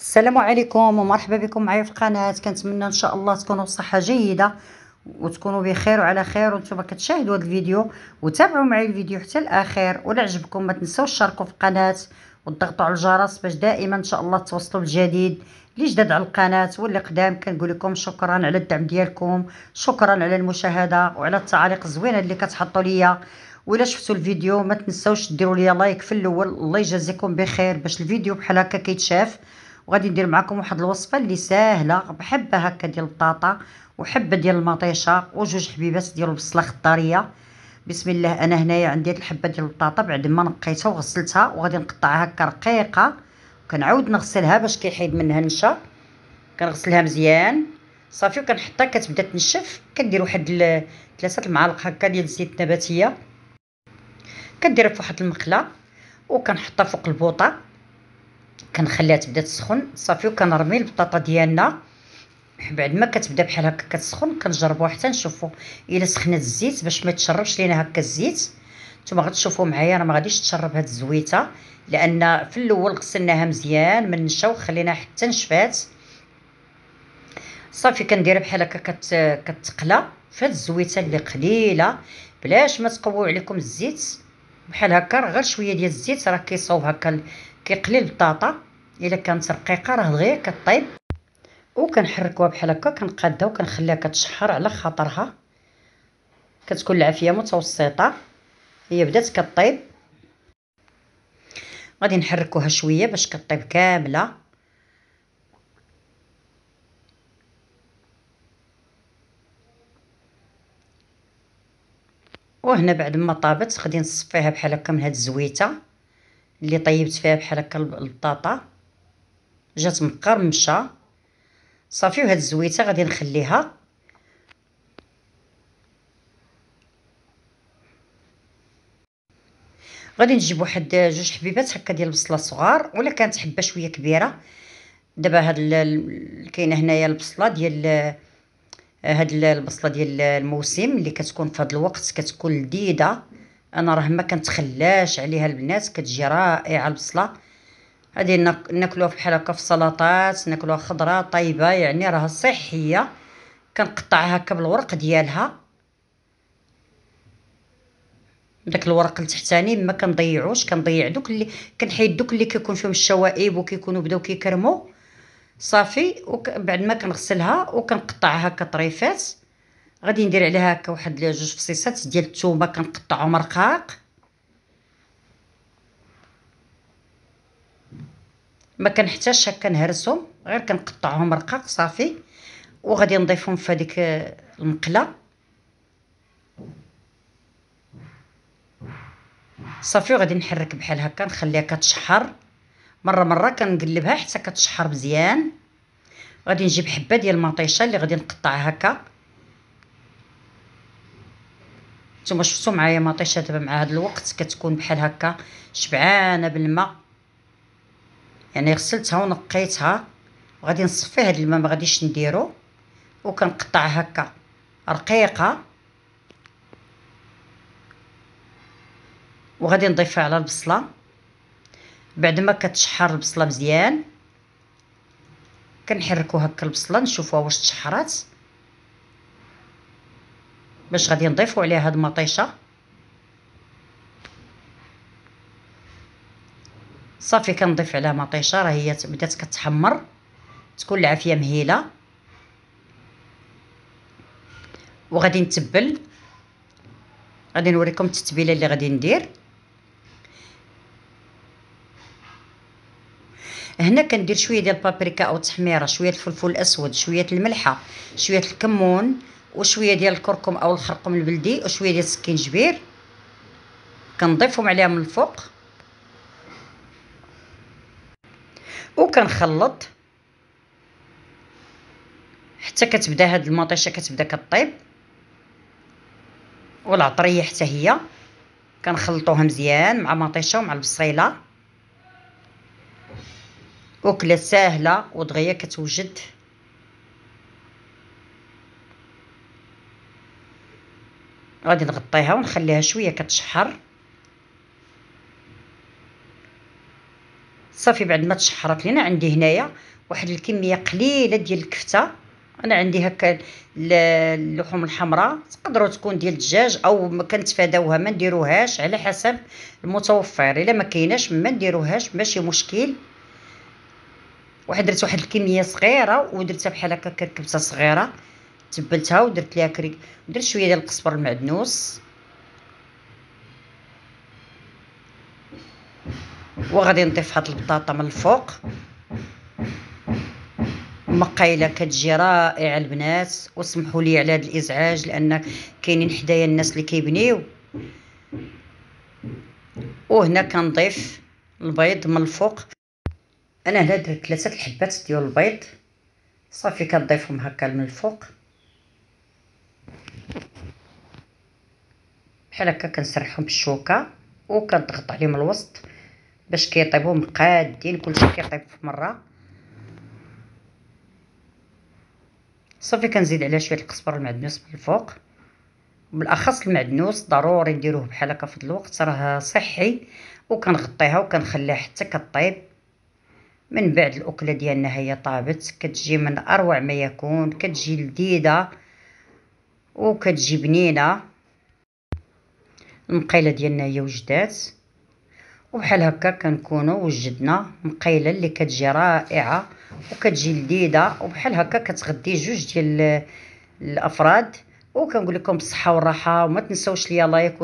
السلام عليكم ومرحبا بكم معايا في القناه كنتمنى ان شاء الله تكونوا بصحه جيده وتكونوا بخير وعلى خير وانتم كتشاهدوا هذا الفيديو وتابعوا معي الفيديو حتى الاخر ولا عجبكم ما تنساوش تشاركوا في القناه وتضغطوا على الجرس باش دائما ان شاء الله توصلوا بالجديد اللي جداد على القناه واللي قدام كنقول لكم شكرا على الدعم ديالكم شكرا على المشاهده وعلى التعاليق الزوينه اللي كتحطوا ليا ولا شفتوا الفيديو ما تنساوش ديروا لي لايك في الاول الله يجازيكم بخير باش الفيديو بحال هكا كيتشاف وغادي ندير معكم واحد الوصفه اللي ساهله بحبه هكا ديال البطاطا وحبه ديال المطيشه وجوج حبيبات ديال البصله خضاريه بسم الله انا هنايا عندي هاد الحبه ديال البطاطا بعد ما نقيتها وغسلتها وغادي نقطعها هكا رقيقه وكنعاود نغسلها باش كيحيد منها النشا كنغسلها مزيان صافي وكنحطها كتبدا تنشف كندير واحد ثلاثه المعالق هكا ديال الزيت النباتيه كديرها في واحد المقله وكنحطها فوق البوطه كنخليها تبدا تسخن صافي وكنرمي البطاطا ديالنا بعد ما كتبدا بحال هكا كتسخن كنجربوها حتى نشوفوا الا سخنات الزيت باش ما تشربش لينا هكا الزيت نتوما غتشوفوا معايا راه ما غاديش تشرب هاد الزويته لان في الاول غسلناها مزيان من نشا وخليناها حتى نشفات صافي كندير بحال هكا كت... كتقلى في هاد الزويته اللي قليله بلاش ما تقويو عليكم الزيت بحال هكا راه غير شويه ديال الزيت راه كيصوب هكا كيقلي البطاطا الا كانت رقيقه راه دغيا كطيب وكنحركوها بحال هكا كنقادها وكنخليها كتشحر على خاطرها كتكون العافيه متوسطه هي بدات كطيب غادي نحركوها شويه باش كطيب كامله وهنا بعد ما طابت غادي نصفيها بحال هكا من هاد الزويته اللي طيبت فيها بحال هكا البطاطا جات مقرمشه صافي وهاد الزويته غادي نخليها غادي نجيب واحد جوج حبيبات هكا ديال البصله صغار ولا كانت حبه شويه كبيره دابا هاد كاينه هنايا البصله ديال هاد البصله ديال الموسم اللي كتكون في هذا الوقت كتكون لذيذه انا راه ما كنتخلاش عليها البنات كتجي رائعه البصله هادي ناكلوها بحال هكا في السلطات ناكلوها خضره طايبه يعني راه صحيه كنقطعها هكا بالورق ديالها داك الورق التحتاني ما كنضيعوش كنضيع دوك اللي كنحيد دوك اللي كيكون فيهم الشوائب وكيكونوا بداو كيكرموا صافي وك... بعد ما كنغسلها وكنقطعها كطريفات غادي ندير عليها هكا واحد جوج فصيصات ديال الثومه كنقطعهم رقاق ما كنحتاجش هكا نهرسهم غير كنقطعهم رقاق صافي وغادي نضيفهم في هذيك المقله صافي وغادي نحرك بحال هكا نخليها كتشحر مره مره كنقلبها حتى كتشحر مزيان غادي نجيب حبه ديال المطيشه اللي غادي نقطعها هكا نتوما شفتوا معايا مطيشه دابا مع هذا الوقت كتكون بحال هكا شبعانه بالماء يعني غسلتها ونقيتها وغادي نصفي هذا الماء ما غاديش نديرو وكنقطع هكا رقيقه وغادي نضيفها على البصله بعد ما كتشحر البصله مزيان كنحركو هكا البصله نشوفوها واش تشحرات باش غادي نضيفو عليها هاد المطيشه صافي كنضيف عليها مطيشه راه هي بدات كتحمر تكون العافيه مهيله وغادي نتبل غادي نوريكم التتبيله اللي غادي ندير هنا كندير شويه ديال البابريكا او التحميره شويه الفلفل الاسود شويه الملحه شويه الكمون وشويه ديال الكركم او الخرقوم البلدي وشويه ديال السكينجبير كنضيفهم عليها من الفوق وكنخلط حتى كتبدا هاد المطيشه كتبدا كطيب والعطريه حتى هي كنخلطوها مزيان مع مطيشه ومع البصيله أكلة ساهلة ودغيا كتوجد غادي نغطيها ونخليها شوية كتشحر صافي بعد ما تشحرت لينا عندي هنايا واحد الكميه قليله ديال الكفته انا عندي هكا اللحوم الحمراء تقدروا تكون ديال الدجاج او ما كنتفاداوها ما نديروهاش على حسب المتوفر الا ما كايناش ما نديروهاش ماشي مشكل واحد درت واحد الكميه صغيره ودرتها بحال هكا كركبته صغيره تبلتها ودرت ليها كريك درت شويه ديال القزبر المعدنوس وغادي نضيف هاد البطاطا من الفوق مقايله كتجي رائعه البنات وسمحوا لي على هذا الازعاج لان كاينين حدايا الناس اللي كيبنيو وهنا كنضيف البيض من الفوق انا هنا درت ثلاثه الحبات ديال البيض صافي كنضيفهم هكا من الفوق بحال هكا كنسرحهم بالشوكه وكنضغط عليهم الوسط باش كيطيبوا مقادين كلشي كيطيب في مره صافي كنزيد عليها شويه القزبر والمعدنوس من الفوق بالاخص المعدنوس ضروري نديروه بحال هكا في الوقت راه صحي وكنغطيها وكنخليها حتى كطيب من بعد الاكله ديالنا هي طابت كتجي من اروع ما يكون كتجي لذيذه وكتجي بنينه المقيله ديالنا هي وجدات وبحال هكا كنكونوا وجدنا مقيله اللي كتجي رائعه وكتجي لذيذه وبحال هكا كتغدي جوج ديال الافراد وكنقول لكم بالصحه والراحه وما تنساوش ليا لايك